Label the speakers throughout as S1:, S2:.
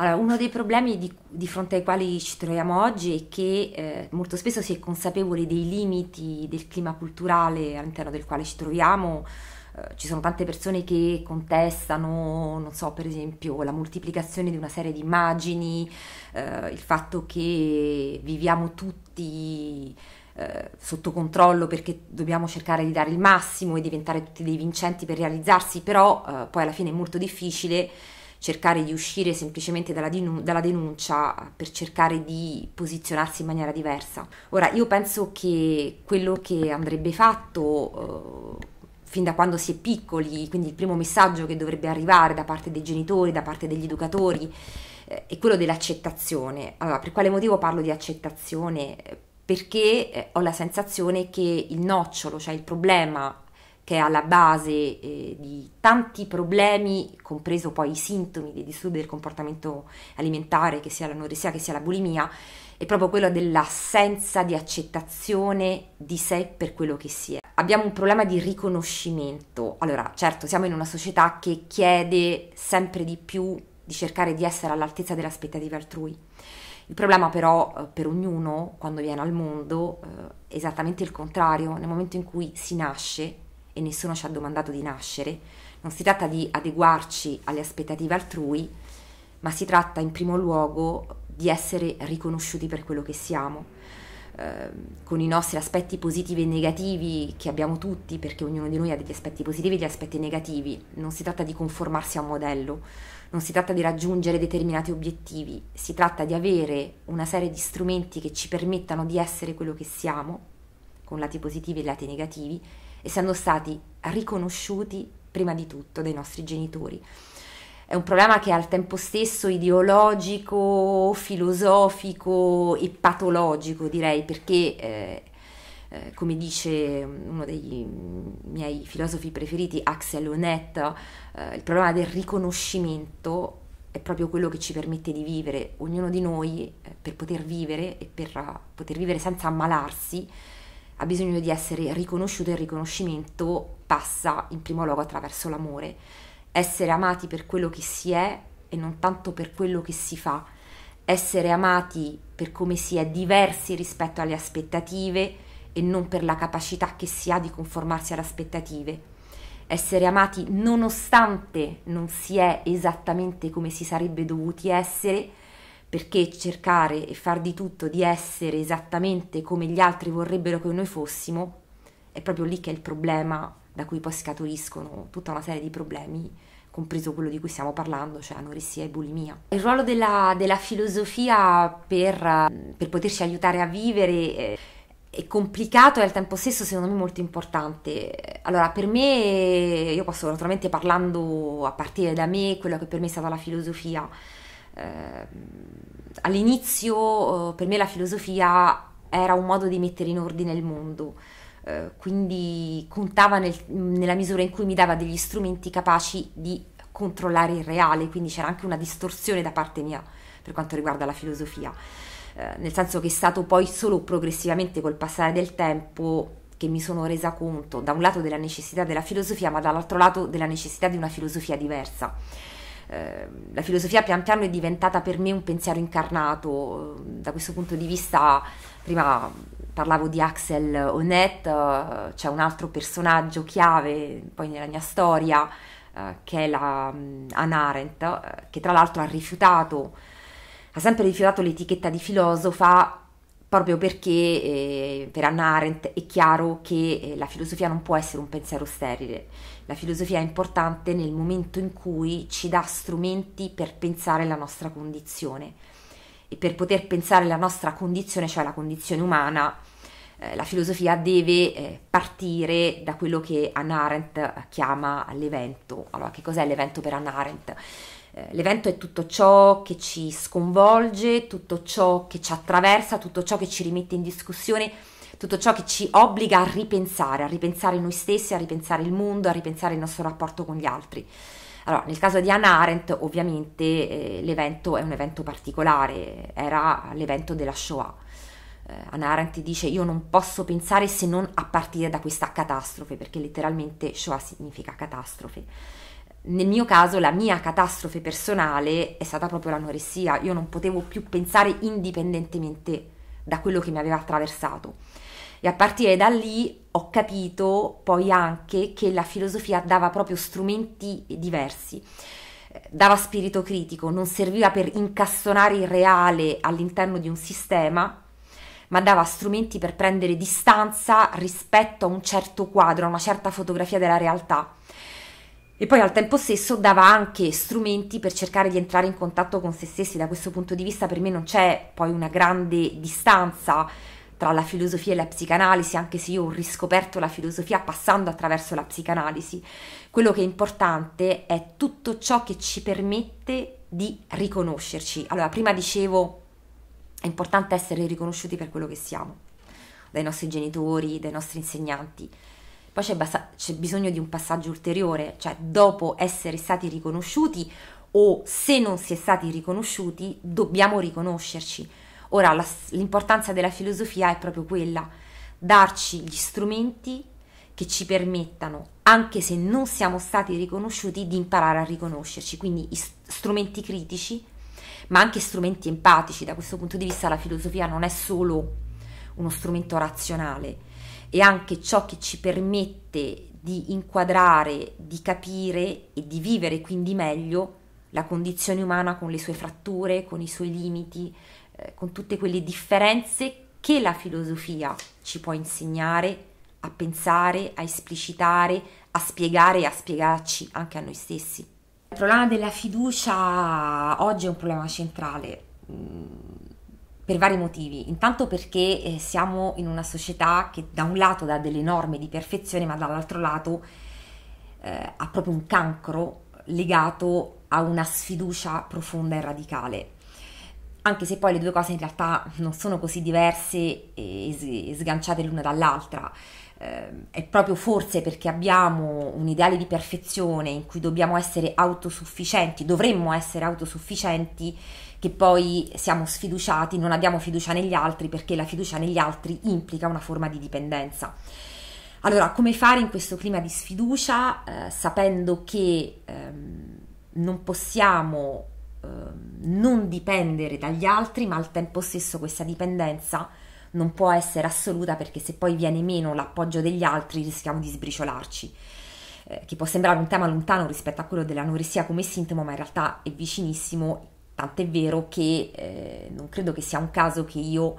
S1: Allora, uno dei problemi di, di, fronte ai quali ci troviamo oggi è che eh, molto spesso si è consapevoli dei limiti del clima culturale all'interno del quale ci troviamo. Eh, ci sono tante persone che contestano, non so, per esempio, la moltiplicazione di una serie di immagini, eh, il fatto che viviamo tutti eh, sotto controllo perché dobbiamo cercare di dare il massimo e diventare tutti dei vincenti per realizzarsi, però eh, poi alla fine è molto difficile cercare di uscire semplicemente dalla, denun- dalla denuncia per cercare di posizionarsi in maniera diversa. Ora, io penso che quello che andrebbe fatto... Eh, fin da quando si è piccoli, quindi il primo messaggio che dovrebbe arrivare da parte dei genitori, da parte degli educatori, eh, è quello dell'accettazione. Allora, per quale motivo parlo di accettazione? Perché eh, ho la sensazione che il nocciolo, cioè il problema che è alla base eh, di tanti problemi, compreso poi i sintomi dei disturbi del comportamento alimentare, che sia l'anoressia, che sia la bulimia, è proprio quello dell'assenza di accettazione di sé per quello che si è. Abbiamo un problema di riconoscimento. Allora, certo, siamo in una società che chiede sempre di più di cercare di essere all'altezza delle aspettative altrui. Il problema però eh, per ognuno quando viene al mondo eh, è esattamente il contrario, nel momento in cui si nasce e nessuno ci ha domandato di nascere, non si tratta di adeguarci alle aspettative altrui, ma si tratta in primo luogo di essere riconosciuti per quello che siamo, eh, con i nostri aspetti positivi e negativi che abbiamo tutti, perché ognuno di noi ha degli aspetti positivi e degli aspetti negativi, non si tratta di conformarsi a un modello, non si tratta di raggiungere determinati obiettivi, si tratta di avere una serie di strumenti che ci permettano di essere quello che siamo, con lati positivi e lati negativi, essendo stati riconosciuti prima di tutto dai nostri genitori. È un problema che è al tempo stesso ideologico, filosofico e patologico, direi, perché eh, eh, come dice uno dei miei filosofi preferiti, Axel Honneth, eh, il problema del riconoscimento è proprio quello che ci permette di vivere, ognuno di noi eh, per poter vivere e per uh, poter vivere senza ammalarsi ha bisogno di essere riconosciuto e il riconoscimento passa in primo luogo attraverso l'amore, essere amati per quello che si è e non tanto per quello che si fa, essere amati per come si è diversi rispetto alle aspettative e non per la capacità che si ha di conformarsi alle aspettative essere amati nonostante non si è esattamente come si sarebbe dovuti essere perché cercare e far di tutto di essere esattamente come gli altri vorrebbero che noi fossimo, è proprio lì che è il problema da cui poi scaturiscono tutta una serie di problemi, compreso quello di cui stiamo parlando, cioè anoressia e bulimia. Il ruolo della, della filosofia per, per, poterci aiutare a vivere eh, è complicato e al tempo stesso secondo me molto importante. Allora, per me, io posso naturalmente parlando a partire da me, quello che per me è stata la filosofia, Ehm, all'inizio eh, per me la filosofia era un modo di mettere in ordine il mondo, eh, quindi contava nel, nella misura in cui mi dava degli strumenti capaci di controllare il reale, quindi c'era anche una distorsione da parte mia per quanto riguarda la filosofia, eh, nel senso che è stato poi solo progressivamente col passare del tempo che mi sono resa conto da un lato della necessità della filosofia, ma dall'altro lato della necessità di una filosofia diversa Ehm, la filosofia pian piano è diventata per me un pensiero incarnato, eh, da questo punto di vista prima parlavo di Axel Onet, eh, c'è un altro personaggio chiave poi nella mia storia eh, che è la um, Arendt, eh, che tra l'altro ha rifiutato, ha sempre rifiutato l'etichetta di filosofa proprio perché eh, per Anna Arendt è chiaro che eh, la filosofia non può essere un pensiero sterile. La filosofia è importante nel momento in cui ci dà strumenti per pensare la nostra condizione e per poter pensare la nostra condizione, cioè la condizione umana, eh, la filosofia deve eh, partire da quello che Anna Arendt chiama l'evento. Allora, che cos'è l'evento per Anna Arendt? Eh, l'evento è tutto ciò che ci sconvolge, tutto ciò che ci attraversa, tutto ciò che ci rimette in discussione, tutto ciò che ci obbliga a ripensare, a ripensare noi stessi, a ripensare il mondo, a ripensare il nostro rapporto con gli altri. Allora, nel caso di Anna Arendt, ovviamente eh, l'evento è un evento particolare, era l'evento della Shoah. Eh, Anna Arendt dice io non posso pensare se non a partire da questa catastrofe, perché letteralmente Shoah significa catastrofe nel mio caso la mia catastrofe personale è stata proprio l'anoressia, io non potevo più pensare indipendentemente da quello che mi aveva attraversato. E a partire da lì ho capito poi anche che la filosofia dava proprio strumenti diversi, dava spirito critico, non serviva per incastonare il reale all'interno di un sistema, ma dava strumenti per prendere distanza rispetto a un certo quadro, a una certa fotografia della realtà e poi al tempo stesso dava anche strumenti per cercare di entrare in contatto con se stessi. Da questo punto di vista per me non c'è poi una grande distanza tra la filosofia e la psicanalisi, anche se io ho riscoperto la filosofia passando attraverso la psicanalisi. Quello che è importante è tutto ciò che ci permette di riconoscerci. Allora, prima dicevo, è importante essere riconosciuti per quello che siamo, dai nostri genitori, dai nostri insegnanti poi c'è, basa- c'è bisogno di un passaggio ulteriore, cioè dopo essere stati riconosciuti o se non si è stati riconosciuti, dobbiamo riconoscerci. Ora, la, l'importanza della filosofia è proprio quella, darci gli strumenti che ci permettano, anche se non siamo stati riconosciuti, di imparare a riconoscerci. Quindi strumenti critici, ma anche strumenti empatici. Da questo punto di vista la filosofia non è solo uno strumento razionale, e anche ciò che ci permette di inquadrare, di capire e di vivere quindi meglio la condizione umana con le sue fratture, con i suoi limiti, eh, con tutte quelle differenze che la filosofia ci può insegnare a pensare, a esplicitare, a spiegare e a spiegarci anche a noi stessi. Il problema della fiducia oggi è un problema centrale mm, per vari motivi. Intanto perché eh, siamo in una società che da un lato dà delle norme di perfezione, ma dall'altro lato eh, ha proprio un cancro legato a una sfiducia profonda e radicale. Anche se poi le due cose in realtà non sono così diverse e, e sganciate l'una dall'altra eh, è proprio forse perché abbiamo un ideale di perfezione in cui dobbiamo essere autosufficienti, dovremmo essere autosufficienti, che poi siamo sfiduciati, non abbiamo fiducia negli altri perché la fiducia negli altri implica una forma di dipendenza. Allora, come fare in questo clima di sfiducia eh, sapendo che ehm, non possiamo eh, non dipendere dagli altri, ma al tempo stesso questa dipendenza non può essere assoluta perché se poi viene meno l'appoggio degli altri rischiamo di sbriciolarci, eh, che può sembrare un tema lontano rispetto a quello dell'anoressia come sintomo, ma in realtà è vicinissimo, tant'è vero che eh, non credo che sia un caso che io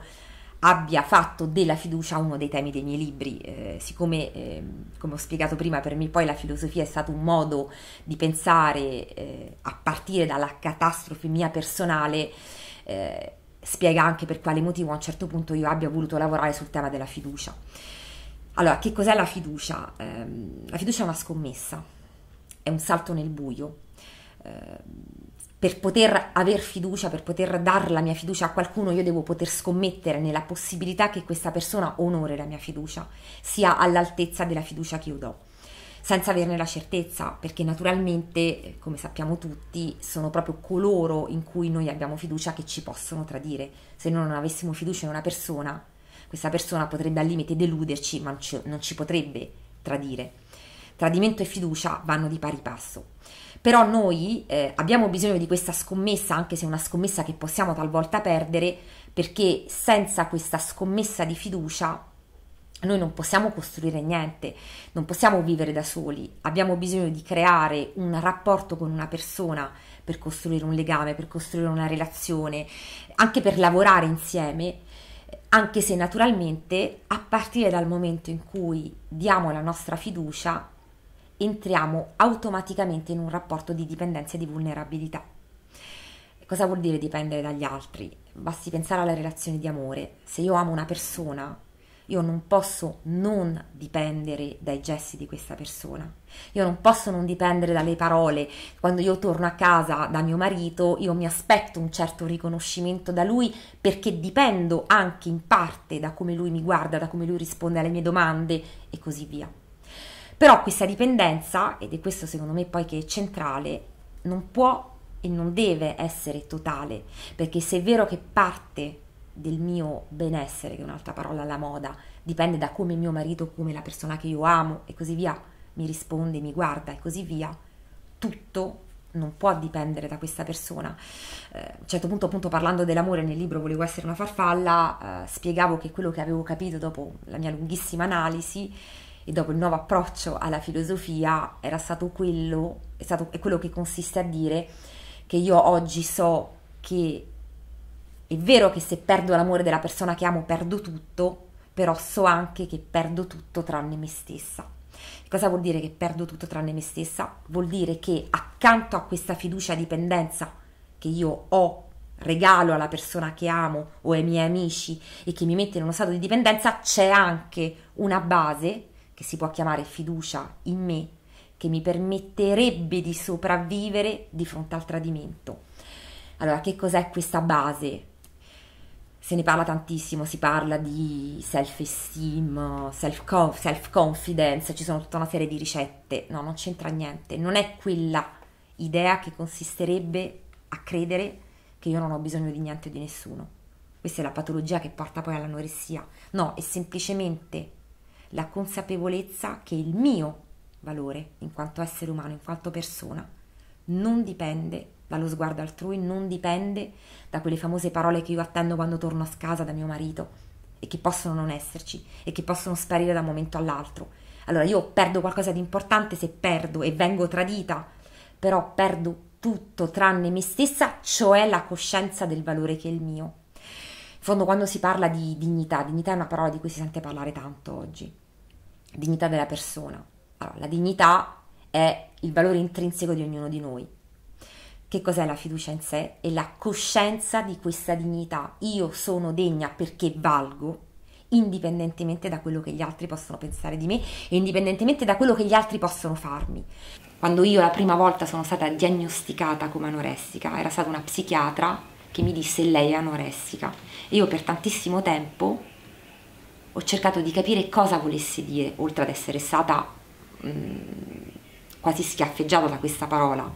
S1: abbia fatto della fiducia uno dei temi dei miei libri, eh, siccome eh, come ho spiegato prima per me poi la filosofia è stato un modo di pensare eh, a partire dalla catastrofe mia personale, eh, spiega anche per quale motivo a un certo punto io abbia voluto lavorare sul tema della fiducia. Allora, che cos'è la fiducia? Eh, la fiducia è una scommessa, è un salto nel buio. Eh, per poter avere fiducia, per poter dare la mia fiducia a qualcuno, io devo poter scommettere nella possibilità che questa persona onore la mia fiducia, sia all'altezza della fiducia che io do senza averne la certezza, perché naturalmente, eh, come sappiamo tutti, sono proprio coloro in cui noi abbiamo fiducia che ci possono tradire. Se noi non avessimo fiducia in una persona, questa persona potrebbe al limite deluderci, ma non ci, non ci potrebbe tradire. Tradimento e fiducia vanno di pari passo. Però noi eh, abbiamo bisogno di questa scommessa, anche se è una scommessa che possiamo talvolta perdere, perché senza questa scommessa di fiducia noi non possiamo costruire niente, non possiamo vivere da soli, abbiamo bisogno di creare un rapporto con una persona per costruire un legame, per costruire una relazione, anche per lavorare insieme, anche se naturalmente a partire dal momento in cui diamo la nostra fiducia, entriamo automaticamente in un rapporto di dipendenza e di vulnerabilità. Cosa vuol dire dipendere dagli altri? Basti pensare alla relazione di amore. Se io amo una persona, io non posso non dipendere dai gesti di questa persona, io non posso non dipendere dalle parole. Quando io torno a casa da mio marito, io mi aspetto un certo riconoscimento da lui perché dipendo anche in parte da come lui mi guarda, da come lui risponde alle mie domande e così via. Però questa dipendenza, ed è questo secondo me poi che è centrale, non può e non deve essere totale, perché se è vero che parte del mio benessere, che è un'altra parola alla moda, dipende da come mio marito, come la persona che io amo e così via, mi risponde, mi guarda e così via, tutto non può dipendere da questa persona. Eh, a un certo punto, appunto, parlando dell'amore nel libro Volevo essere una farfalla, eh, spiegavo che quello che avevo capito dopo la mia lunghissima analisi e dopo il nuovo approccio alla filosofia era stato quello, è stato è quello che consiste a dire che io oggi so che è vero che se perdo l'amore della persona che amo perdo tutto, però so anche che perdo tutto tranne me stessa. Cosa vuol dire che perdo tutto tranne me stessa? Vuol dire che accanto a questa fiducia dipendenza che io ho, regalo alla persona che amo o ai miei amici e che mi mette in uno stato di dipendenza, c'è anche una base che si può chiamare fiducia in me che mi permetterebbe di sopravvivere di fronte al tradimento. Allora, che cos'è questa base? se ne parla tantissimo, si parla di self-esteem, self-confidence, ci sono tutta una serie di ricette, no, non c'entra niente, non è quella idea che consisterebbe a credere che io non ho bisogno di niente o di nessuno. Questa è la patologia che porta poi all'anoressia. No, è semplicemente la consapevolezza che il mio valore, in quanto essere umano, in quanto persona, non dipende dallo sguardo altrui non dipende da quelle famose parole che io attendo quando torno a casa da mio marito e che possono non esserci e che possono sparire da un momento all'altro. Allora io perdo qualcosa di importante se perdo e vengo tradita, però perdo tutto tranne me stessa, cioè la coscienza del valore che è il mio. In fondo quando si parla di dignità, dignità è una parola di cui si sente parlare tanto oggi, dignità della persona. Allora, la dignità è il valore intrinseco di ognuno di noi che cos'è la fiducia in sé È la coscienza di questa dignità. Io sono degna perché valgo, indipendentemente da quello che gli altri possono pensare di me e indipendentemente da quello che gli altri possono farmi. Quando io la prima volta sono stata diagnosticata come anoressica, era stata una psichiatra che mi disse lei è anoressica. io per tantissimo tempo ho cercato di capire cosa volesse dire, oltre ad essere stata mh, mm, quasi schiaffeggiata da questa parola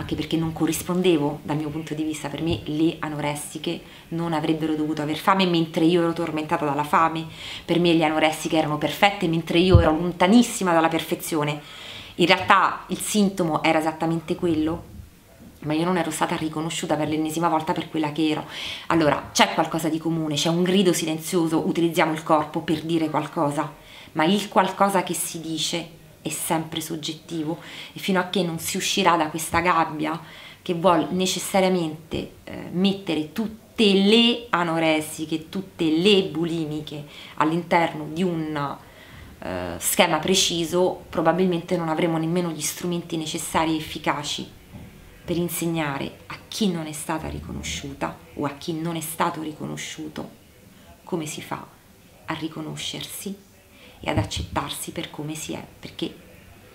S1: anche perché non corrispondevo dal mio punto di vista, per me le anoressiche non avrebbero dovuto aver fame mentre io ero tormentata dalla fame, per me le anoressiche erano perfette mentre io ero lontanissima dalla perfezione. In realtà il sintomo era esattamente quello, ma io non ero stata riconosciuta per l'ennesima volta per quella che ero. Allora, c'è qualcosa di comune, c'è un grido silenzioso, utilizziamo il corpo per dire qualcosa, ma il qualcosa che si dice è sempre soggettivo e fino a che non si uscirà da questa gabbia che vuol necessariamente eh, mettere tutte le anoressiche, tutte le bulimiche all'interno di un eh, schema preciso, probabilmente non avremo nemmeno gli strumenti necessari e efficaci per insegnare a chi non è stata riconosciuta o a chi non è stato riconosciuto come si fa a riconoscersi e ad accettarsi per come si è, perché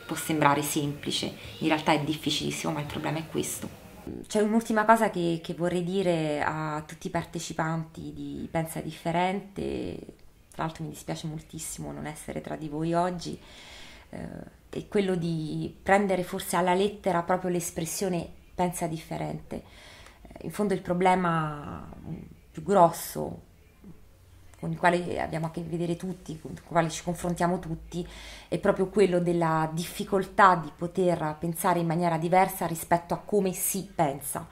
S1: può sembrare semplice, in realtà è difficilissimo, ma il problema è questo. C'è un'ultima cosa che, che, vorrei dire a tutti i partecipanti di Pensa Differente, tra l'altro mi dispiace moltissimo non essere tra di voi oggi, eh, è quello di prendere forse alla lettera proprio l'espressione Pensa Differente. Eh, in fondo il problema mm, più grosso con il quale abbiamo a che vedere tutti, con il quale ci confrontiamo tutti, è proprio quello della difficoltà di poter pensare in maniera diversa rispetto a come si pensa.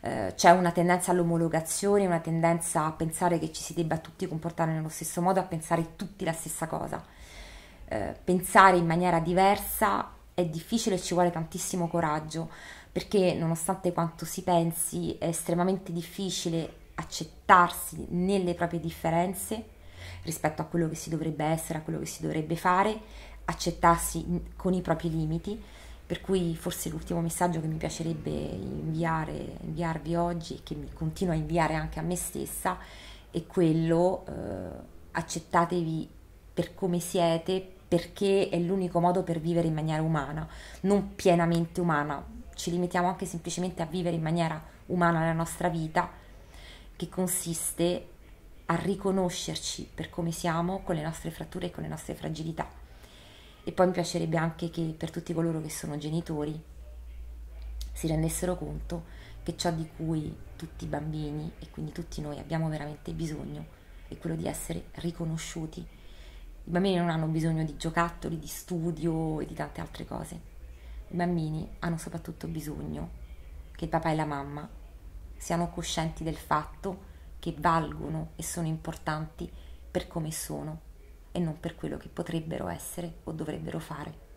S1: Eh, c'è una tendenza all'omologazione, una tendenza a pensare che ci si debba tutti comportare nello stesso modo, a pensare tutti la stessa cosa. Eh, pensare in maniera diversa è difficile e ci vuole tantissimo coraggio perché nonostante quanto si pensi è estremamente difficile accettarsi nelle proprie differenze rispetto a quello che si dovrebbe essere, a quello che si dovrebbe fare, accettarsi con i propri limiti. Per cui forse l'ultimo messaggio che mi piacerebbe inviare, inviarvi oggi, e che mi continuo a inviare anche a me stessa, è quello eh, accettatevi per come siete, perché è l'unico modo per vivere in maniera umana, non pienamente umana. Ci limitiamo anche semplicemente a vivere in maniera umana la nostra vita che consiste a riconoscerci per come siamo con le nostre fratture e con le nostre fragilità. E poi mi piacerebbe anche che per tutti coloro che sono genitori si rendessero conto che ciò di cui tutti i bambini e quindi tutti noi abbiamo veramente bisogno è quello di essere riconosciuti. I bambini non hanno bisogno di giocattoli, di studio e di tante altre cose. I bambini hanno soprattutto bisogno che il papà e la mamma siamo coscienti del fatto che valgono e sono importanti per come sono e non per quello che potrebbero essere o dovrebbero fare.